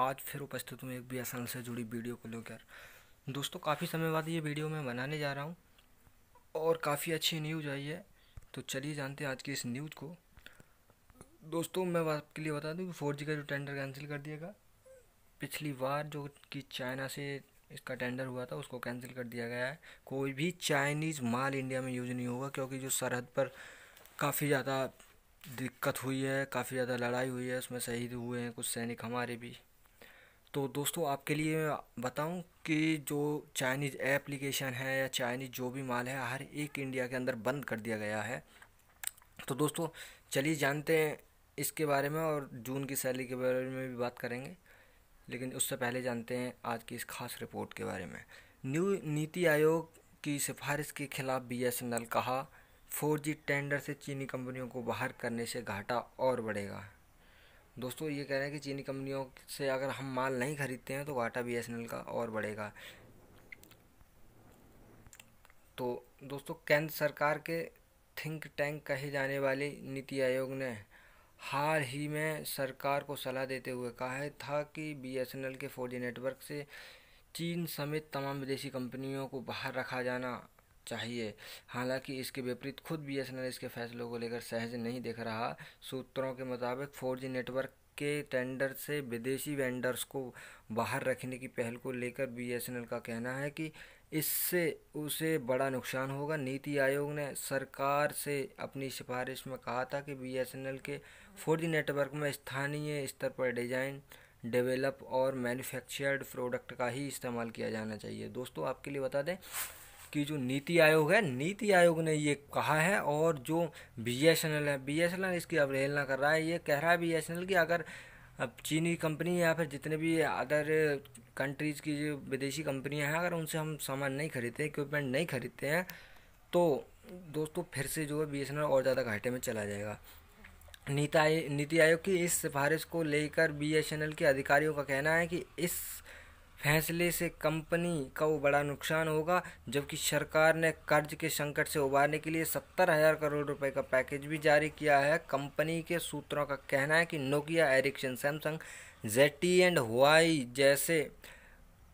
आज फिर उपस्थित हूँ एक बी एस एन से जुड़ी वीडियो को लेकर दोस्तों काफ़ी समय बाद ये वीडियो मैं बनाने जा रहा हूँ और काफ़ी अच्छी न्यूज आई है तो चलिए जानते हैं आज की इस न्यूज को दोस्तों मैं आपके लिए बता दूँ कि फोर जी का जो टेंडर कैंसिल कर दिएगा पिछली बार जो कि चाइना से इसका टेंडर हुआ था उसको कैंसिल कर दिया गया है कोई भी चाइनीज़ माल इंडिया में यूज़ नहीं होगा क्योंकि जो सरहद पर काफ़ी ज़्यादा दिक्कत हुई है काफ़ी ज़्यादा लड़ाई हुई है उसमें शहीद हुए हैं कुछ सैनिक हमारे भी तो दोस्तों आपके लिए बताऊं कि जो चाइनीज़ एप्लीकेशन है या चाइनीज़ जो भी माल है हर एक इंडिया के अंदर बंद कर दिया गया है तो दोस्तों चलिए जानते हैं इसके बारे में और जून की सैलरी के बारे में भी बात करेंगे लेकिन उससे पहले जानते हैं आज की इस खास रिपोर्ट के बारे में न्यू नीति आयोग की सिफारिश के खिलाफ एल कहा जी टेंडर से चीनी कंपनियों को बाहर करने से घाटा और बढ़ेगा दोस्तों ये कह रहे हैं कि चीनी कंपनियों से अगर हम माल नहीं खरीदते हैं तो घाटा बी का और बढ़ेगा तो दोस्तों केंद्र सरकार के थिंक टैंक कहे जाने वाले नीति आयोग ने हाल ही में सरकार को सलाह देते हुए कहा था कि बीएसएनएल के फोर नेटवर्क से चीन समेत तमाम विदेशी कंपनियों को बाहर रखा जाना चाहिए हालांकि इसके विपरीत खुद बी इसके फैसलों को लेकर सहज नहीं दिख रहा सूत्रों के मुताबिक फोर नेटवर्क के टेंडर से विदेशी वेंडर्स को बाहर रखने की पहल को लेकर बी का कहना है कि इससे उसे बड़ा नुकसान होगा नीति आयोग ने सरकार से अपनी सिफारिश में कहा था कि बी के फोर नेटवर्क में स्थानीय स्तर पर डिजाइन डेवलप और मैन्युफैक्चर्ड प्रोडक्ट का ही इस्तेमाल किया जाना चाहिए दोस्तों आपके लिए बता दें कि जो नीति आयोग है नीति आयोग ने ये कहा है और जो बी एस एन एल है बी एस एन एल इसकी अवहेलना कर रहा है ये कह रहा है बी एस एन एल कि अगर अब चीनी कंपनी या फिर जितने भी अदर कंट्रीज़ की जो विदेशी कंपनियां हैं अगर उनसे हम सामान नहीं खरीदते इक्विपमेंट नहीं खरीदते हैं तो दोस्तों फिर से जो है बी एस एन एल और ज़्यादा घाटे में चला जाएगा नीति आयोग नीति आयोग की इस सिफारिश को लेकर बी एस एन एल के अधिकारियों का कहना है कि इस फैसले से कंपनी का वो बड़ा नुकसान होगा जबकि सरकार ने कर्ज के संकट से उबारने के लिए सत्तर हजार करोड़ रुपए का पैकेज भी जारी किया है कंपनी के सूत्रों का कहना है कि Nokia Ericsson Samsung ZTE and Huawei जैसे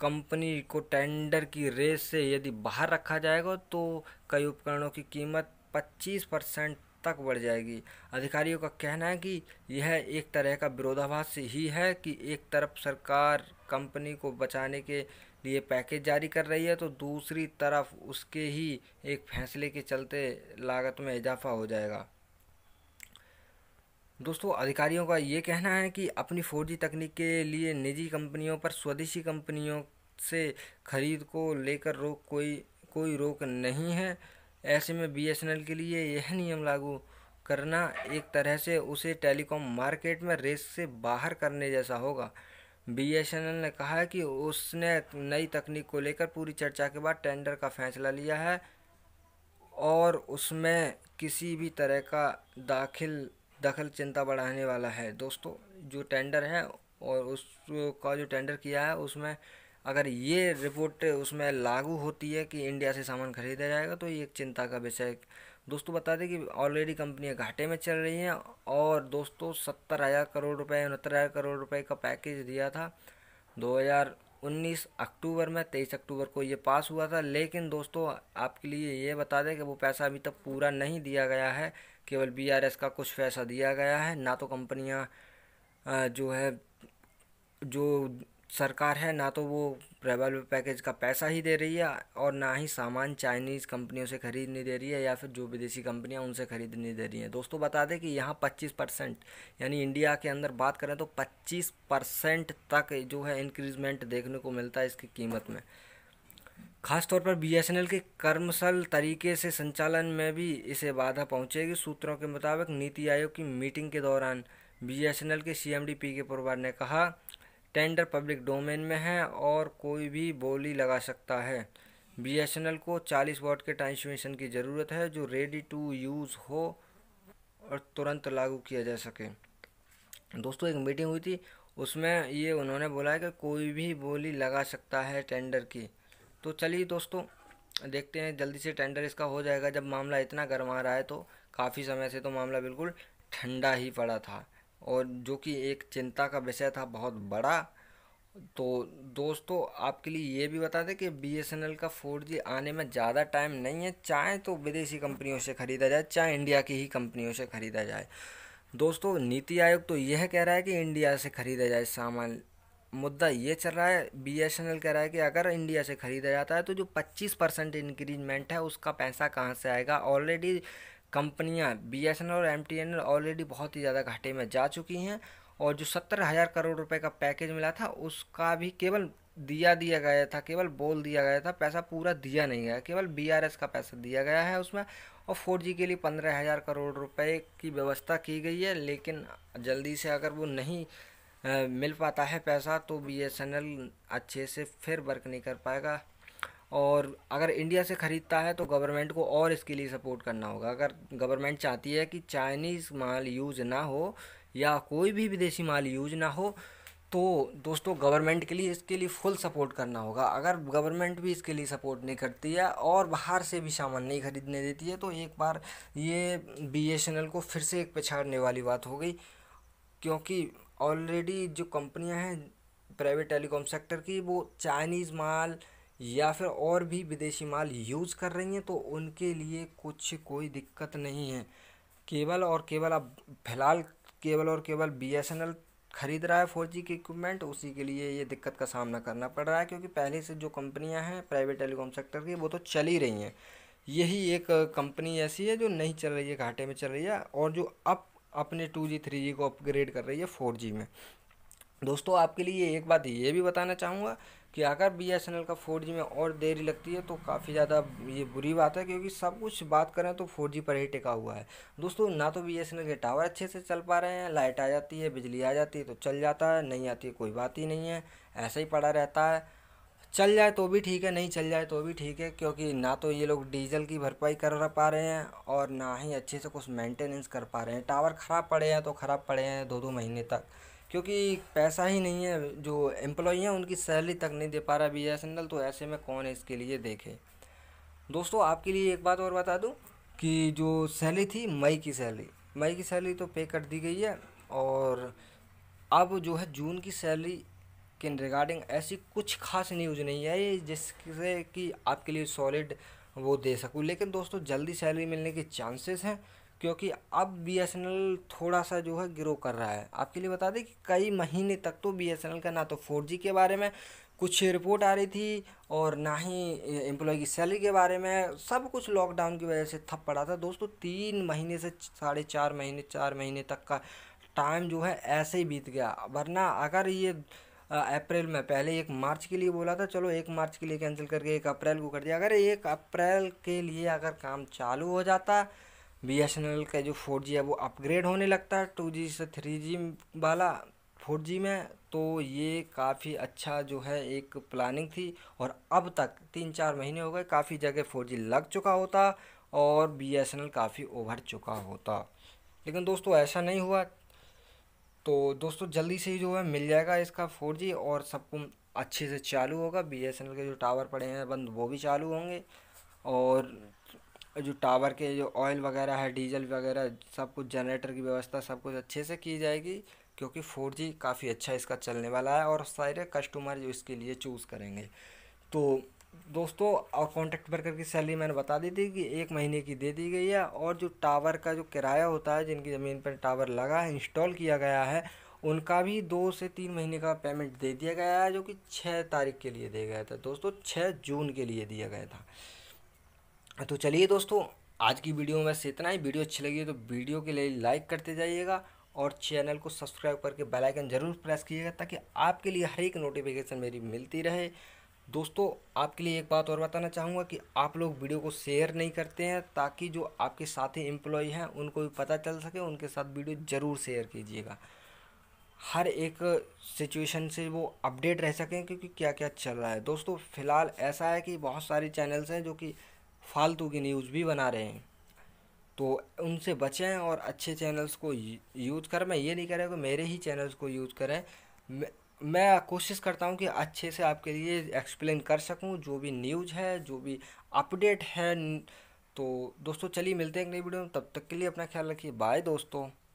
कंपनी को टेंडर की रेस से यदि बाहर रखा जाएगा तो कई उपकरणों की कीमत 25 परसेंट तक बढ़ जाएगी अधिकारियों का कहना है कि यह एक तरह का विरोधाभास ही है कि एक तरफ सरकार कंपनी को बचाने के लिए पैकेज जारी कर रही है तो दूसरी तरफ उसके ही एक फैसले के चलते लागत में इजाफा हो जाएगा दोस्तों अधिकारियों का ये कहना है कि अपनी जी तकनीक के लिए निजी कंपनियों पर स्वदेशी कंपनियों से खरीद को लेकर रोक कोई कोई रोक नहीं है ऐसे में बीएसएनएल के लिए यह नियम लागू करना एक तरह से उसे टेलीकॉम मार्केट में रेस से बाहर करने जैसा होगा बीएसएनएल ने कहा कि उसने नई तकनीक को लेकर पूरी चर्चा के बाद टेंडर का फैसला लिया है और उसमें किसी भी तरह का दाखिल दखल चिंता बढ़ाने वाला है दोस्तों जो टेंडर है और उसका जो टेंडर किया है उसमें अगर ये रिपोर्ट उसमें लागू होती है कि इंडिया से सामान खरीदा जाएगा तो ये एक चिंता का विषय दोस्तों बता दें कि ऑलरेडी कंपनियां घाटे में चल रही हैं और दोस्तों सत्तर हज़ार करोड़ रुपए उनहत्तर हज़ार करोड़ रुपए का पैकेज दिया था 2019 अक्टूबर में 23 अक्टूबर को ये पास हुआ था लेकिन दोस्तों आपके लिए ये बता दें कि वो पैसा अभी तक पूरा नहीं दिया गया है केवल बी का कुछ पैसा दिया गया है ना तो कंपनियाँ जो है जो सरकार है ना तो वो ट्रैवल पैकेज का पैसा ही दे रही है और ना ही सामान चाइनीज़ कंपनियों से खरीदने दे रही है या फिर जो विदेशी कंपनियां उनसे खरीदने दे रही हैं दोस्तों बता दें कि यहाँ 25 परसेंट यानी इंडिया के अंदर बात करें तो 25 परसेंट तक जो है इंक्रीजमेंट देखने को मिलता है इसकी कीमत में खासतौर पर बी के कर्मसल तरीके से संचालन में भी इसे बाधा पहुँचेगी सूत्रों के मुताबिक नीति आयोग की मीटिंग के दौरान बी के सीएमडी पी के पुरवार ने कहा टेंडर पब्लिक डोमेन में है और कोई भी बोली लगा सकता है बीएसएनएल को 40 वाट के ट्रांसमिशन की ज़रूरत है जो रेडी टू यूज़ हो और तुरंत लागू किया जा सके दोस्तों एक मीटिंग हुई थी उसमें ये उन्होंने बोला है कि कोई भी बोली लगा सकता है टेंडर की तो चलिए दोस्तों देखते हैं जल्दी से टेंडर इसका हो जाएगा जब मामला इतना गर्मा रहा है तो काफ़ी समय से तो मामला बिल्कुल ठंडा ही पड़ा था और जो कि एक चिंता का विषय था बहुत बड़ा तो दोस्तों आपके लिए ये भी बता दें कि बी एस एन एल का फोर जी आने में ज़्यादा टाइम नहीं है चाहे तो विदेशी कंपनियों से ख़रीदा जाए चाहे इंडिया की ही कंपनियों से ख़रीदा जाए दोस्तों नीति आयोग तो यह कह रहा है कि इंडिया से ख़रीदा जाए सामान मुद्दा ये चल रहा है बी एस एन एल कह रहा है कि अगर इंडिया से ख़रीदा जाता है तो जो पच्चीस परसेंट इंक्रीजमेंट है उसका पैसा कहाँ से आएगा ऑलरेडी कंपनियां बीएसएनएल और एमटीएनएल ऑलरेडी बहुत ही ज़्यादा घाटे में जा चुकी हैं और जो सत्तर हज़ार करोड़ रुपए का पैकेज मिला था उसका भी केवल दिया दिया गया था केवल बोल दिया गया था पैसा पूरा दिया नहीं गया केवल बी का पैसा दिया गया है उसमें और फोर जी के लिए पंद्रह हज़ार करोड़ रुपए की व्यवस्था की गई है लेकिन जल्दी से अगर वो नहीं आ, मिल पाता है पैसा तो बी अच्छे से फिर वर्क नहीं कर पाएगा और अगर इंडिया से ख़रीदता है तो गवर्नमेंट को और इसके लिए सपोर्ट करना होगा अगर गवर्नमेंट चाहती है कि चाइनीज़ माल यूज़ ना हो या कोई भी विदेशी माल यूज़ ना हो तो दोस्तों गवर्नमेंट के लिए इसके लिए फुल सपोर्ट करना होगा अगर गवर्नमेंट भी इसके लिए सपोर्ट नहीं करती है और बाहर से भी सामान नहीं खरीदने देती है तो एक बार ये बी को फिर से एक पछाड़ने वाली बात हो गई क्योंकि ऑलरेडी जो कंपनियां हैं प्राइवेट टेलीकॉम सेक्टर की वो चाइनीज़ माल या फिर और भी विदेशी माल यूज़ कर रही हैं तो उनके लिए कुछ कोई दिक्कत नहीं है केवल और केवल अब फिलहाल केवल और केवल बी एस एन एल ख़रीद रहा है फोर जी के इक्विपमेंट उसी के लिए ये दिक्कत का सामना करना पड़ रहा है क्योंकि पहले से जो कंपनियां हैं प्राइवेट टेलीकॉम सेक्टर की वो तो चल ही रही हैं यही एक कंपनी ऐसी है जो नहीं चल रही है घाटे में चल रही है और जो अब अपने टू जी थ्री जी को अपग्रेड कर रही है फोर जी में दोस्तों आपके लिए एक बात ये भी बताना चाहूँगा कि अगर बी एस एन एल का फोर जी में और देरी लगती है तो काफ़ी ज़्यादा ये बुरी बात है क्योंकि सब कुछ बात करें तो फोर जी पर ही टिका हुआ है दोस्तों ना तो बी एस एन एल के टावर अच्छे से चल पा रहे हैं लाइट आ जाती है बिजली आ जाती है तो चल जाता है नहीं आती है कोई बात ही नहीं है ऐसा ही पड़ा रहता है चल जाए तो भी ठीक है नहीं चल जाए तो भी ठीक है क्योंकि ना तो ये लोग डीजल की भरपाई कर पा रहे हैं और ना ही अच्छे से कुछ मेंटेनेंस कर पा रहे हैं टावर ख़राब पड़े हैं तो ख़राब पड़े हैं दो दो महीने तक क्योंकि पैसा ही नहीं है जो एम्प्लॉई हैं उनकी सैलरी तक नहीं दे पा रहा बी एस एन एल तो ऐसे में कौन है इसके लिए देखे दोस्तों आपके लिए एक बात और बता दूँ कि जो सैलरी थी मई की सैलरी मई की सैलरी तो पे कर दी गई है और अब जो है जून की सैलरी के रिगार्डिंग ऐसी कुछ खास न्यूज़ नहीं है जिससे कि आपके लिए सॉलिड वो दे सकूँ लेकिन दोस्तों जल्दी सैलरी मिलने के चांसेस हैं क्योंकि अब बी थोड़ा सा जो है ग्रो कर रहा है आपके लिए बता दें कि कई महीने तक तो बी का ना तो फोर के बारे में कुछ रिपोर्ट आ रही थी और ना ही एम्प्लॉय की सैलरी के बारे में सब कुछ लॉकडाउन की वजह से थप पड़ा था दोस्तों तीन महीने से साढ़े चार महीने चार महीने तक का टाइम जो है ऐसे ही बीत गया वरना अगर ये अप्रैल में पहले एक मार्च के लिए बोला था चलो एक मार्च के लिए कैंसिल करके एक अप्रैल को कर दिया अगर एक अप्रैल के लिए अगर काम चालू हो जाता बी एस एन एल का जो फोर जी है वो अपग्रेड होने लगता है टू जी से थ्री जी वाला फोर जी में तो ये काफ़ी अच्छा जो है एक प्लानिंग थी और अब तक तीन चार महीने हो गए काफ़ी जगह फोर जी लग चुका होता और बी एस एन एल काफ़ी ओवर चुका होता लेकिन दोस्तों ऐसा नहीं हुआ तो दोस्तों जल्दी से ही जो है मिल जाएगा इसका फोर जी और सबको अच्छे से चालू होगा बी एस एन एल के जो टावर पड़े हैं बंद वो भी चालू होंगे और जो टावर के जो ऑयल वगैरह है डीजल वगैरह सब कुछ जनरेटर की व्यवस्था सब कुछ अच्छे से की जाएगी क्योंकि फोर जी काफ़ी अच्छा इसका चलने वाला है और सारे कस्टमर जो इसके लिए चूज़ करेंगे तो दोस्तों और कॉन्ट्रैक्ट वर्कर की सैलरी मैंने बता दी थी कि एक महीने की दे दी गई है और जो टावर का जो किराया होता है जिनकी ज़मीन पर टावर लगा है इंस्टॉल किया गया है उनका भी दो से तीन महीने का पेमेंट दे दिया गया है जो कि छः तारीख के लिए दिया गया था दोस्तों छः जून के लिए दिया गया था तो चलिए दोस्तों आज की वीडियो में बस इतना ही वीडियो अच्छी लगी तो वीडियो के लिए लाइक करते जाइएगा और चैनल को सब्सक्राइब करके बेल आइकन जरूर प्रेस कीजिएगा ताकि आपके लिए हर एक नोटिफिकेशन मेरी मिलती रहे दोस्तों आपके लिए एक बात और बताना चाहूँगा कि आप लोग वीडियो को शेयर नहीं करते हैं ताकि जो आपके साथी एम्प्लॉय हैं उनको भी पता चल सके उनके साथ वीडियो ज़रूर शेयर कीजिएगा हर एक सिचुएशन से वो अपडेट रह सकें क्योंकि क्या क्या चल रहा है दोस्तों फ़िलहाल ऐसा है कि बहुत सारे चैनल्स हैं जो कि फालतू की न्यूज़ भी बना रहे हैं तो उनसे बचें और अच्छे चैनल्स को यूज़ करें मैं ये नहीं कह रहा कि मेरे ही चैनल्स को यूज़ करें मैं कोशिश करता हूँ कि अच्छे से आपके लिए एक्सप्लेन कर सकूँ जो भी न्यूज़ है जो भी अपडेट है तो दोस्तों चलिए मिलते हैं एक नई वीडियो में तब तक के लिए अपना ख्याल रखिए बाय दोस्तों